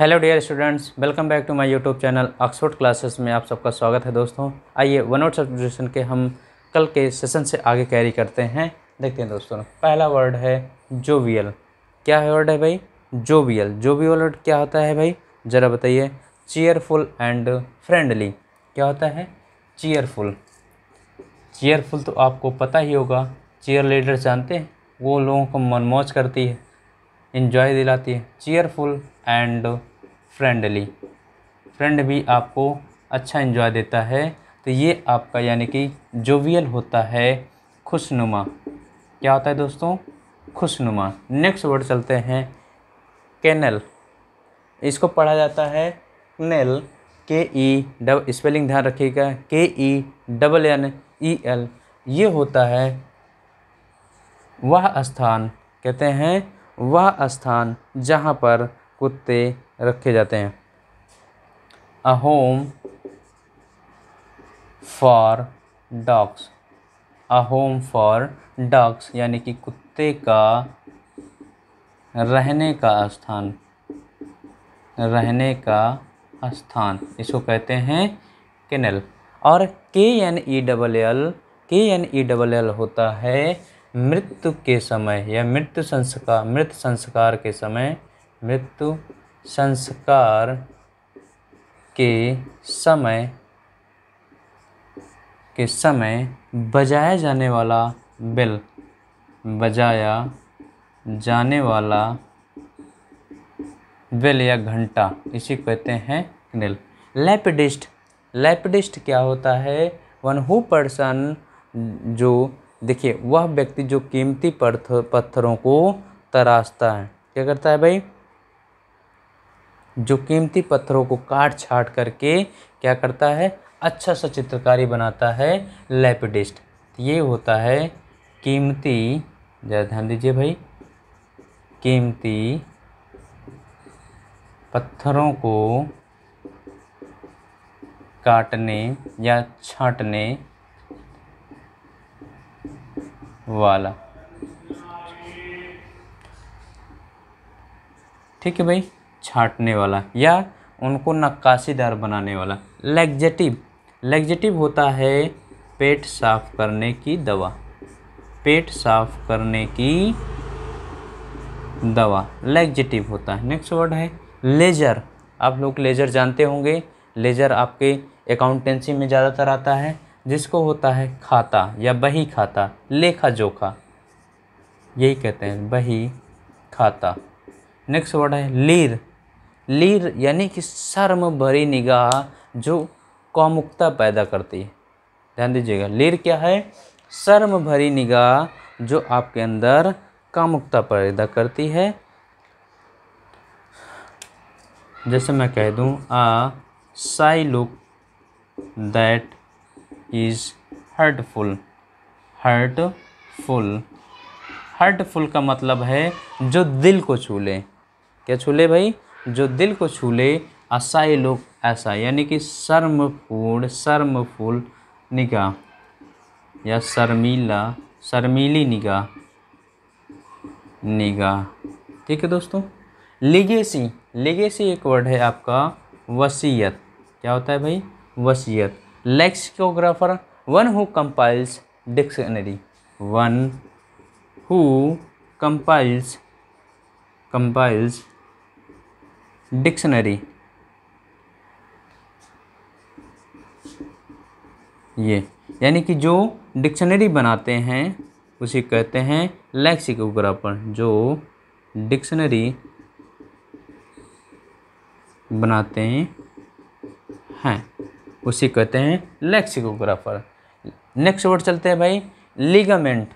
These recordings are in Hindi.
hello dear students welcome back to my YouTube channel Oxford classes में आप सबका स्वागत है दोस्तों आइए वन आउट सब्सटीट्यूशन के हम कल के सेशन से आगे कैरी करते हैं देखते हैं दोस्तों पहला वर्ड है जोवियल क्या है वर्ड है भाई जोवियल जोवियल वर्ड क्या होता है भाई ज़रा बताइए चेयरफुल एंड फ्रेंडली क्या होता है चेयरफुल चेयरफुल तो आपको पता ही होगा चेयर लीडर जानते हैं वो लोगों को मनमौज करती है इन्जॉय दिलाती है चेयरफुल एंड फ्रेंडली फ्रेंड भी आपको अच्छा इन्जॉय देता है तो ये आपका यानी कि जोवियल होता है खुशनुमा क्या होता है दोस्तों खुशनुमा नेक्स्ट वर्ड चलते हैं कैनल इसको पढ़ा जाता है नेल के ई डब स्पेलिंग ध्यान रखिएगा K E double N E L ये होता है वह स्थान कहते हैं वह स्थान जहाँ पर कुत्ते रखे जाते हैं a home for dogs a home for dogs यानी कि कुत्ते का रहने का स्थान रहने का स्थान इसको कहते हैं केनल और K N E double L K N E double L होता है मृत्यु के समय या मृत्यु संस्कार मृत संस्कार के समय मृत्यु संस्कार के समय के समय बजाया जाने वाला बिल बजाया जाने वाला बिल या घंटा इसी कहते हैं क्निल लेपडिस्ट लेपिडिस्ट क्या होता है वन हु पर्सन जो देखिए वह व्यक्ति जो कीमती पत्थरों को तराशता है क्या करता है भाई जो कीमती पत्थरों को काट छाट करके क्या करता है अच्छा सा चित्रकारी बनाता है लेपिडिस्ट तो ये होता है कीमती ज़रा ध्यान दीजिए भाई कीमती पत्थरों को काटने या छाटने वाला ठीक है भाई छाँटने वाला या उनको नक्काशीदार बनाने वाला लेग्जेटिव लेग्जेटिव होता है पेट साफ करने की दवा पेट साफ करने की दवा लेग्जेटिव होता है नेक्स्ट वर्ड है लेजर आप लोग लेजर जानते होंगे लेजर आपके अकाउंटेंसी में ज़्यादातर आता है जिसको होता है खाता या बही खाता लेखा जोखा यही कहते हैं बही खाता नेक्स्ट वर्ड है लीर लीर यानी कि शर्म भरी निगाह जो कौमुखता पैदा करती है ध्यान दीजिएगा लीर क्या है शर्म भरी निगाह जो आपके अंदर कामुकता पैदा करती है जैसे मैं कह दूं a sly look that is hurtful hurtful hurtful का मतलब है जो दिल को छू ले क्या छू ले भाई जो दिल को छूले असाई लोग ऐसा यानी कि शर्मपूर्ण शर्मफुल निगाह या शर्मीला शर्मीली निगाह निगाह ठीक है दोस्तों लिगेसी लिगेसी एक वर्ड है आपका वसीयत क्या होता है भाई वसीयत lexicographer one who compiles dictionary one who compiles compiles dictionary ये यानी कि जो डिक्शनरी बनाते हैं उसे कहते हैं लैक्सिकोग्राफर जो डिक्शनरी बनाते हैं हैं उसे कहते हैं लेक्सिकोग्राफर नेक्स्ट वर्ड चलते हैं भाई लिगामेंट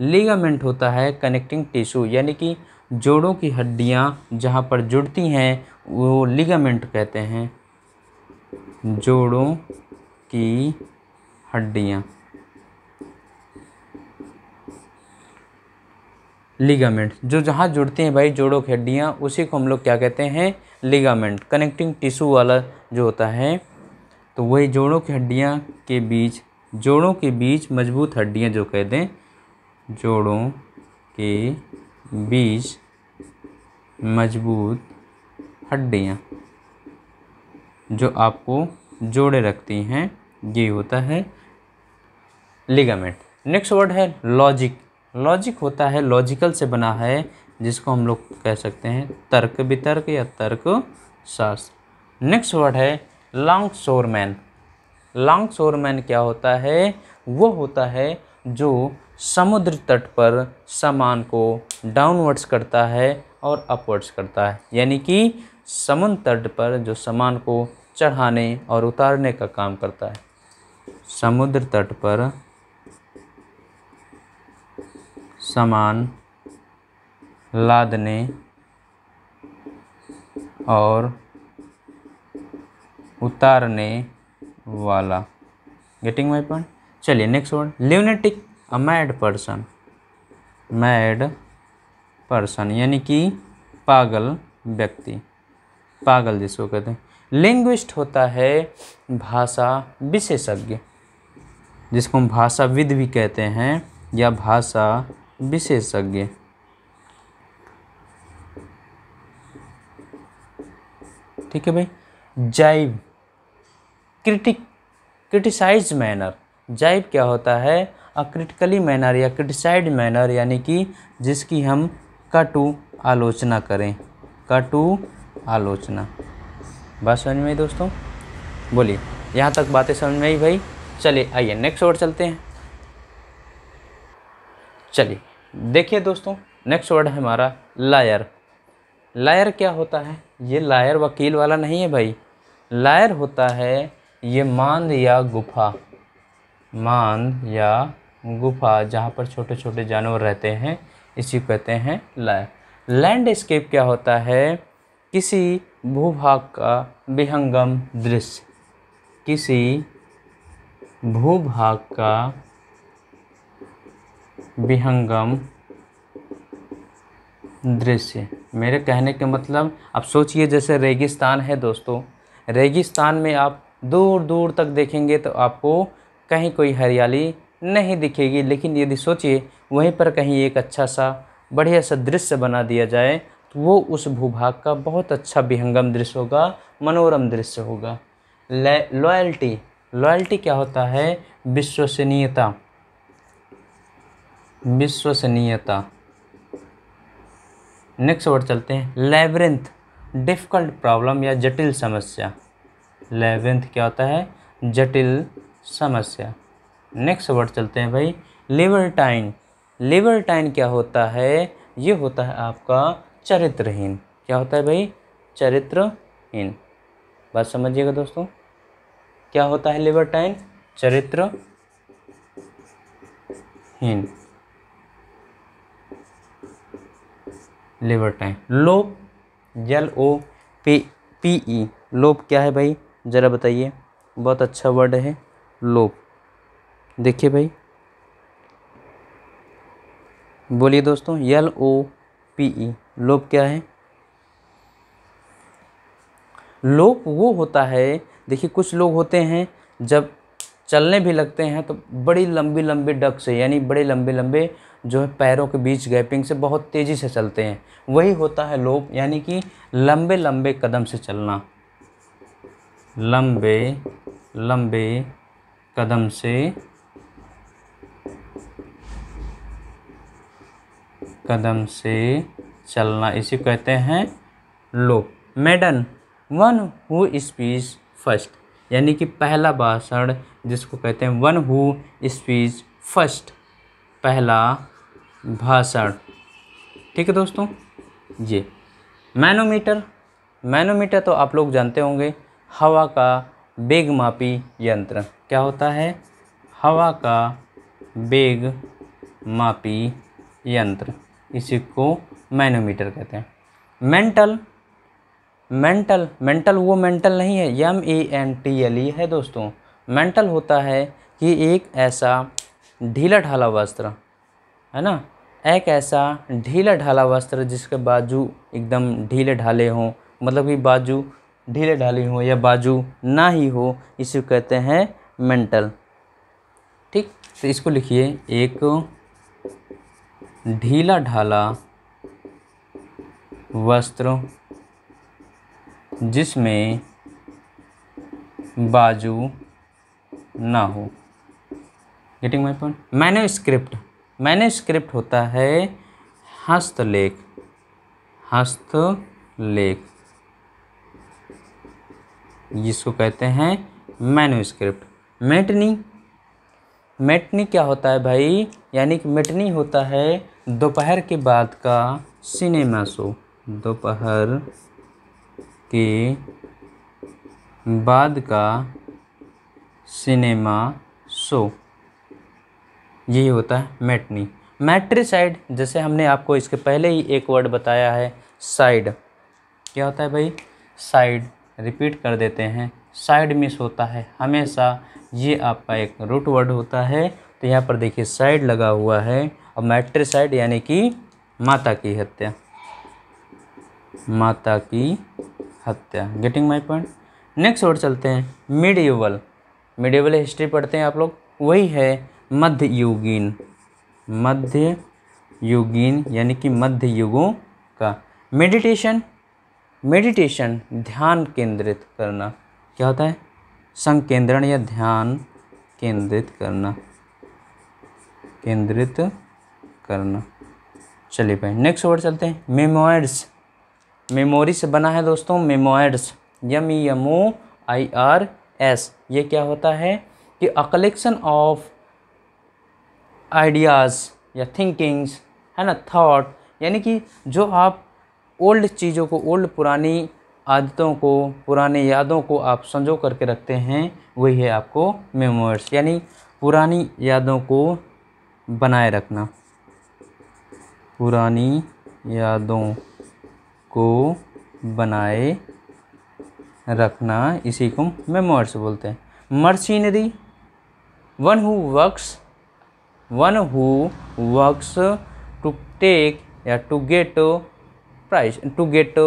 लिगामेंट होता है कनेक्टिंग टिश्यू यानी कि जोड़ों की हड्डियां जहाँ पर जुड़ती हैं वो लिगामेंट कहते हैं जोड़ों की हड्डियां लिगामेंट जो जहाँ जुड़ती हैं भाई जोड़ों की हड्डियाँ उसी को हम लोग क्या कहते हैं लिगामेंट कनेक्टिंग टिश्यू वाला जो होता है तो वही जोड़ों की हड्डियाँ के बीच जोड़ों के बीच मजबूत हड्डियाँ जो कह दें जोड़ों की बीस मजबूत हड्डियाँ जो आपको जोड़े रखती हैं ये होता है लिगामेंट नेक्स्ट वर्ड है लॉजिक लॉजिक होता है लॉजिकल से बना है जिसको हम लोग कह सकते हैं तर्क वितर्क या तर्क शास्त्र नेक्स्ट वर्ड है लॉन्ग शोरमैन लॉन्ग शोरमैन क्या होता है वो होता है जो समुद्र तट पर सामान को डाउनवर्ड्स करता है और अपवर्ड्स करता है यानी कि समुद्र तट पर जो सामान को चढ़ाने और उतारने का काम करता है समुद्र तट पर सामान लादने और उतारने वाला गेटिंग माई पॉइंट चलिए next word lunatic a mad person mad person यानी कि पागल व्यक्ति पागल जिसको कहते हैं लिंग्विस्ट होता है भाषा विशेषज्ञ जिसको हम भाषाविद भी कहते हैं या भाषा विशेषज्ञ ठीक है भाई jive critic criticise manner jive क्या होता है क्रिटिकली मैनर या क्रिटिसाइड मैनर यानी कि जिसकी हम कटु आलोचना करें कटु आलोचना बात समझ में दोस्तों बोलिए यहाँ तक बातें समझ में आई भाई चलिए आइए नेक्स्ट वर्ड चलते हैं चलिए देखिए दोस्तों नेक्स्ट वर्ड है हमारा लायर लायर क्या होता है ये लायर वकील वाला नहीं है भाई लायर होता है ये मांद या गुफा मांद या गुफा जहाँ पर छोटे छोटे जानवर रहते हैं इसी को कहते हैं लैंड लैंडस्केप क्या होता है किसी भूभाग का विहंगम दृश्य किसी भूभाग का विहंगम दृश्य मेरे कहने के मतलब आप सोचिए जैसे रेगिस्तान है दोस्तों रेगिस्तान में आप दूर दूर तक देखेंगे तो आपको कहीं कोई हरियाली नहीं दिखेगी लेकिन यदि सोचिए वहीं पर कहीं एक अच्छा सा बढ़िया सा दृश्य बना दिया जाए तो वो उस भूभाग का बहुत अच्छा विहंगम दृश्य होगा मनोरम दृश्य होगा लॉयल्टी लॉयल्टी क्या होता है विश्वसनीयता विश्वसनीयता नेक्स्ट वर्ड चलते हैं लेबरिंथ डिफ़िकल्ट प्रॉब्लम या जटिल समस्या लेबरिंथ क्या होता है जटिल समस्या नेक्स्ट वर्ड चलते हैं भाई लिबरटाइन टाइन क्या होता है ये होता है आपका चरित्रहीन क्या होता है भाई चरित्रहीन बात समझिएगा दोस्तों क्या होता है लिबरटाइन चरित्रहीन टाइन लोप जल ओ पी पी ई लोप क्या है भाई ज़रा बताइए बहुत अच्छा वर्ड है लोप देखिए भाई बोलिए दोस्तों एल ओ पी ई लोप क्या है लोप वो होता है देखिए कुछ लोग होते हैं जब चलने भी लगते हैं तो बड़ी लंबी लंबी डक से यानी बड़े लंबे लंबे जो है पैरों के बीच गैपिंग से बहुत तेज़ी से चलते हैं वही होता है लोप यानी कि लंबे लंबे कदम से चलना लंबे लंबे कदम से कदम से चलना इसी कहते हैं लोक मैडन वन हु स्पीच फर्स्ट यानी कि पहला भाषण जिसको कहते हैं वन हु स्पीच फर्स्ट पहला भाषण ठीक है दोस्तों ये मैनोमीटर मैनोमीटर तो आप लोग जानते होंगे हवा का वेग मापी यंत्र क्या होता है हवा का वेग मापी यंत्र इसी को मैनोमीटर कहते हैं मेंटल मेंटल मेंटल वो मेंटल नहीं है M A N T L E है दोस्तों मेंटल होता है कि एक ऐसा ढीला ढाला वस्त्र है ना एक ऐसा ढीला ढाला वस्त्र जिसके बाजू एकदम ढीले ढाले हों मतलब कि बाजू ढीले ढाली हो या बाजू ना ही हो इसे कहते हैं मेंटल ठीक तो इसको लिखिए एक ढीला ढाला वस्त्र जिसमें बाजू ना हो getting my point manuscript manuscript होता है हस्तलेख हस्तलेख जिसको कहते हैं मैन्यूस्क्रिप्ट मेटनी मेटनी क्या होता है भाई यानी कि मेटनी होता है दोपहर के बाद का सिनेमा शो दोपहर के बाद का सिनेमा शो यही होता है मैटनी मैट्रीसाइड जैसे हमने आपको इसके पहले ही एक वर्ड बताया है साइड क्या होता है भाई साइड रिपीट कर देते हैं साइड मिस होता है हमेशा ये आपका एक रूट वर्ड होता है तो यहाँ पर देखिए साइड लगा हुआ है और साइड यानी कि माता की हत्या माता की हत्या getting my point next word चलते हैं मिडिवल मिडिवल हिस्ट्री पढ़ते हैं आप लोग वही है मध्ययुगीन मध्य युगीन यानी कि मध्य युगों का मेडिटेशन मेडिटेशन ध्यान केंद्रित करना क्या होता है संकेंद्रण या ध्यान केंद्रित करना केंद्रित करना चलिए भाई नेक्स्ट वर्ड चलते हैं मेमोइड्स मेमोरी से बना है दोस्तों memoirs M E M O I R S ये क्या होता है कि अ कलेक्शन ऑफ आइडियाज़ या थिंकिंग्स है ना थॉट यानी कि जो आप ओल्ड चीज़ों को ओल्ड पुरानी आदतों को पुराने यादों को आप संजो करके रखते हैं वही है आपको मेमोर्स यानी पुरानी यादों को बनाए रखना पुरानी यादों को बनाए रखना इसी को मेमोर्स बोलते हैं mercenary one who works one who works to take या to get price to get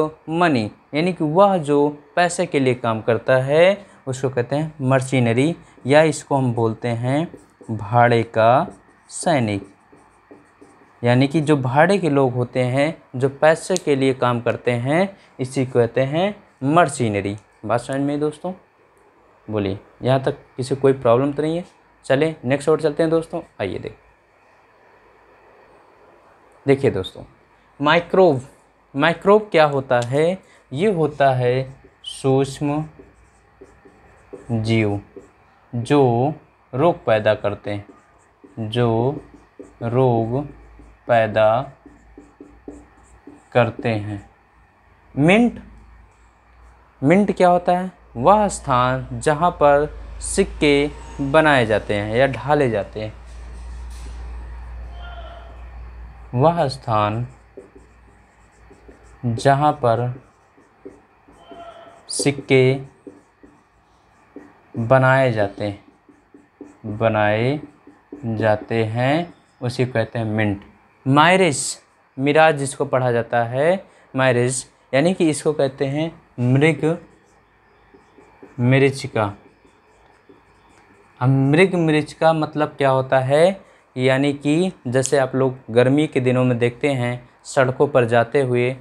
money यानी कि वह जो पैसे के लिए काम करता है उसको कहते हैं मर्चिनरी या इसको हम बोलते हैं भाड़े का सैनिक यानी कि जो भाड़े के लोग होते हैं जो पैसे के लिए काम करते हैं इसी को कहते हैं मर्चिनरी बात समझ में दोस्तों बोलिए यहाँ तक किसी कोई प्रॉब्लम तो नहीं है चले नेक्स्ट और चलते हैं दोस्तों आइए देख देखिए दोस्तों माइक्रोव माइक्रोब क्या होता है ये होता है सूक्ष्म जीव जो रोग पैदा करते हैं जो रोग पैदा करते हैं मिंट मिंट क्या होता है वह स्थान जहाँ पर सिक्के बनाए जाते हैं या ढाले जाते हैं वह स्थान जहाँ पर सिक्के बनाए जाते हैं बनाए जाते हैं उसी को कहते हैं मिंट मायरेज मिराज जिसको पढ़ा जाता है मायरेज यानी कि इसको कहते हैं मृग हम मृग का मतलब क्या होता है यानी कि जैसे आप लोग गर्मी के दिनों में देखते हैं सड़कों पर जाते हुए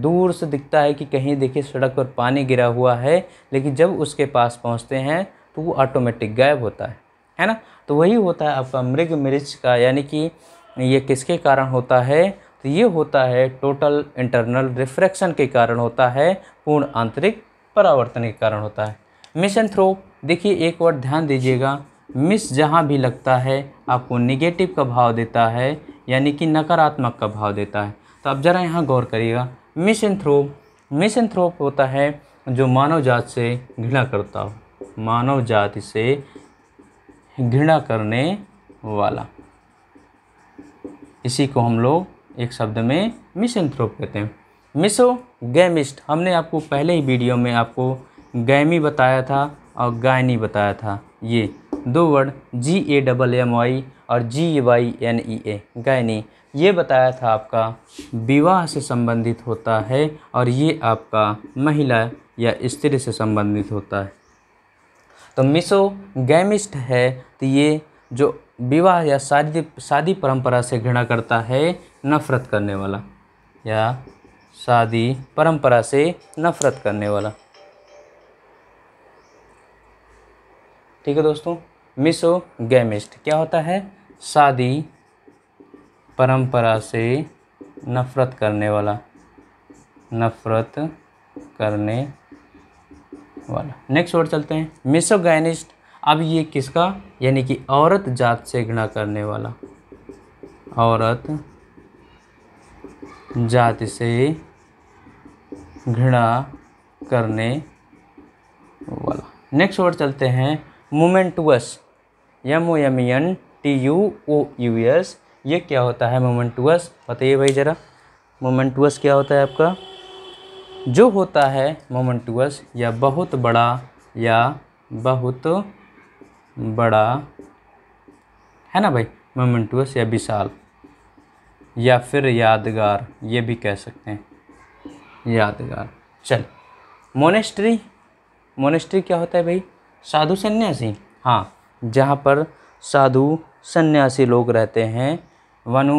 दूर से दिखता है कि कहीं देखिए सड़क पर पानी गिरा हुआ है लेकिन जब उसके पास पहुंचते हैं तो वो ऑटोमेटिक गायब होता है है ना तो वही होता है आपका मृग मिर्च का यानी कि ये किसके कारण होता है तो ये होता है टोटल इंटरनल रिफ्रैक्शन के कारण होता है पूर्ण आंतरिक परावर्तन के कारण होता है मिस एंड थ्रो देखिए एक बार ध्यान दीजिएगा मिस जहाँ भी लगता है आपको निगेटिव का भाव देता है यानी कि नकारात्मक का भाव देता है तो आप ज़रा यहाँ गौर करिएगा मिशन मिसइंथ्रोप होता है जो मानव जात से घृणा करता हो मानव जाति से घृणा करने वाला इसी को हम लोग एक शब्द में मिसइंथ्रोप कहते हैं मिसो गैमिस्ट हमने आपको पहले ही वीडियो में आपको गैमी बताया था और गायनी बताया था ये दो word G A double M Y और G Y N E A gyne ये बताया था आपका विवाह से संबंधित होता है और ये आपका महिला या स्त्री से संबंधित होता है तो मिसो गैमिस्ट है तो ये जो विवाह या शादी शादी परंपरा से घृणा करता है नफ़रत करने वाला या शादी परंपरा से नफ़रत करने वाला ठीक है दोस्तों मिसो गैमिस्ट क्या होता है शादी परंपरा से नफ़रत करने वाला नफ़रत करने वाला नेक्स्ट वर्ड चलते हैं मिसोगैनिस्ट अब ये किसका यानी कि औरत जात से घृणा करने वाला औरत जाति से घृणा करने वाला नेक्स्ट वर्ड चलते हैं momentous M O M N T U O U S ये क्या होता है मोमेंटुअस बताइए भाई ज़रा मोमेंटुअस क्या होता है आपका जो होता है मोमेंटुअस या बहुत बड़ा या बहुत बड़ा है ना भाई मोमेंटुअस या विशाल या फिर यादगार ये भी कह सकते हैं यादगार चल मोनेस्ट्री मोनेस्ट्री क्या होता है भाई साधु सन्यासी हाँ जहाँ पर साधु सन्यासी लोग रहते हैं one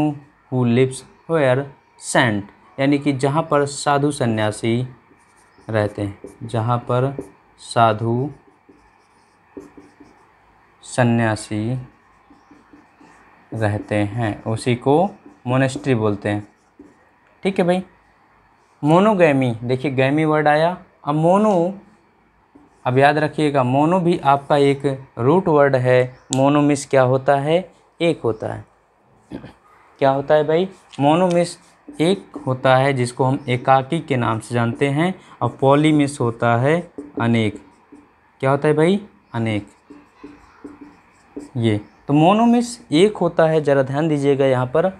who lives where saint यानी कि जहाँ पर साधु सन्यासी रहते हैं जहाँ पर साधु सन्यासी रहते हैं उसी को मोनेस्ट्री बोलते हैं ठीक है भाई मोनोगैमी देखिए गैमी वर्ड आया अब मोनो अब याद रखिएगा मोनो भी आपका एक रूट वर्ड है मोनो मिस क्या होता है एक होता है क्या होता है भाई मोनोमिस एक होता है जिसको हम एकाकी के नाम से जानते हैं और पॉलीमिस होता है अनेक क्या होता है भाई अनेक ये तो मोनोमिस एक होता है ज़रा ध्यान दीजिएगा यहाँ पर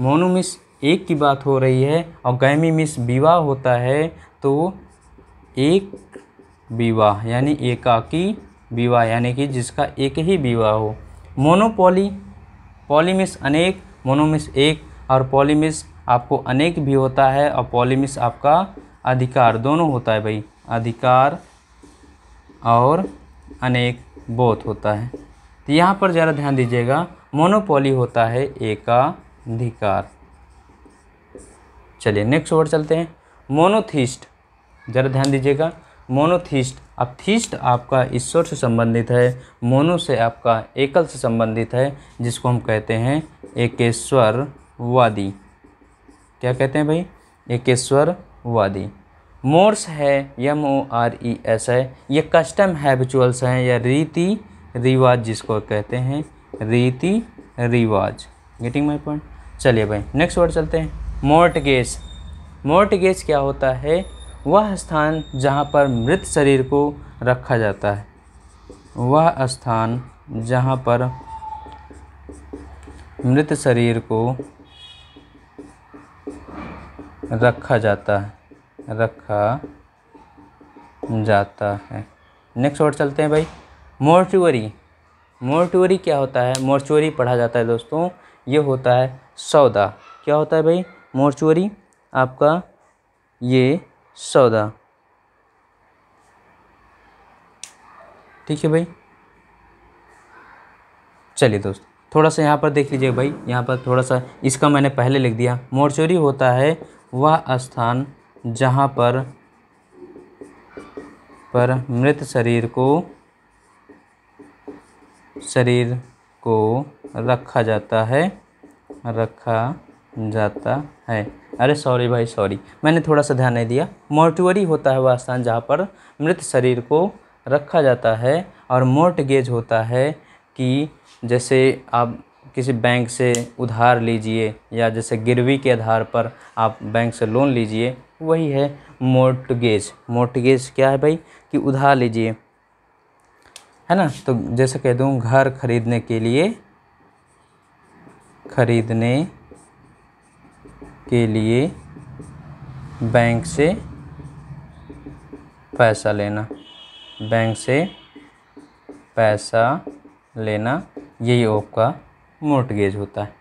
मोनोमिस एक की बात हो रही है और गैमीमिस विवाह होता है तो एक विवाह यानी एकाकी विवाह यानी कि जिसका एक ही विवाह हो मोनोपोली पॉलीमिस अनेक मोनोमिस एक और पॉलीमिस आपको अनेक भी होता है और पॉलीमिस आपका अधिकार दोनों होता है भाई अधिकार और अनेक बोथ होता है तो यहाँ पर ज़रा ध्यान दीजिएगा मोनोपोली होता है एकाधिकार चलिए नेक्स्ट वर्ड चलते हैं मोनोथीस्ट ज़रा ध्यान दीजिएगा मोनोथीस्ट अब थीस्ट आपका ईश्वर से संबंधित है मोनो से आपका एकल से संबंधित है जिसको हम कहते हैं एकेश्वरवादी क्या कहते हैं भाई एकेश्वरवादी मोर्स है M O R E S है ये कस्टम हैबिचुअल्स हैं या रीति रिवाज जिसको कहते हैं रीति रिवाज गेटिंग माई पॉइंट चलिए भाई नेक्स्ट वर्ड चलते हैं मोर्टगेज मोर्टगेज क्या होता है वह स्थान जहाँ पर मृत शरीर को रखा जाता है वह स्थान जहाँ पर मृत शरीर को रखा जाता है रखा जाता है नेक्स्ट वर्ड चलते हैं भाई मोर्चुअरी मोर्चुअरी क्या होता है मोर्चुअरी पढ़ा जाता है दोस्तों ये होता है सौदा क्या होता है भाई मोर्चुअरी आपका ये सौदा ठीक है भाई चलिए दोस्त थोड़ा सा यहाँ पर देख लीजिए भाई यहाँ पर थोड़ा सा इसका मैंने पहले लिख दिया मोरचोरी होता है वह स्थान जहाँ पर पर मृत शरीर को शरीर को रखा जाता है रखा जाता है अरे सॉरी भाई सॉरी मैंने थोड़ा सा ध्यान नहीं दिया मोर्टुअरी होता है वह स्थान जहाँ पर मृत शरीर को रखा जाता है और मोर्टगेज होता है कि जैसे आप किसी बैंक से उधार लीजिए या जैसे गिरवी के आधार पर आप बैंक से लोन लीजिए वही है मोर्टगेज मोर्टगेज क्या है भाई कि उधार लीजिए है ना तो जैसे कह दूँ घर खरीदने के लिए खरीदने के लिए बैंक से पैसा लेना बैंक से पैसा लेना यही आपका मोर्टगेज होता है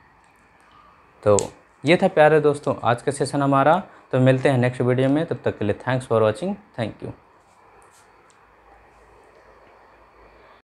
तो ये था प्यारे दोस्तों आज का सेशन हमारा तो मिलते हैं नेक्स्ट वीडियो में तब तक के लिए thanks for watching thank you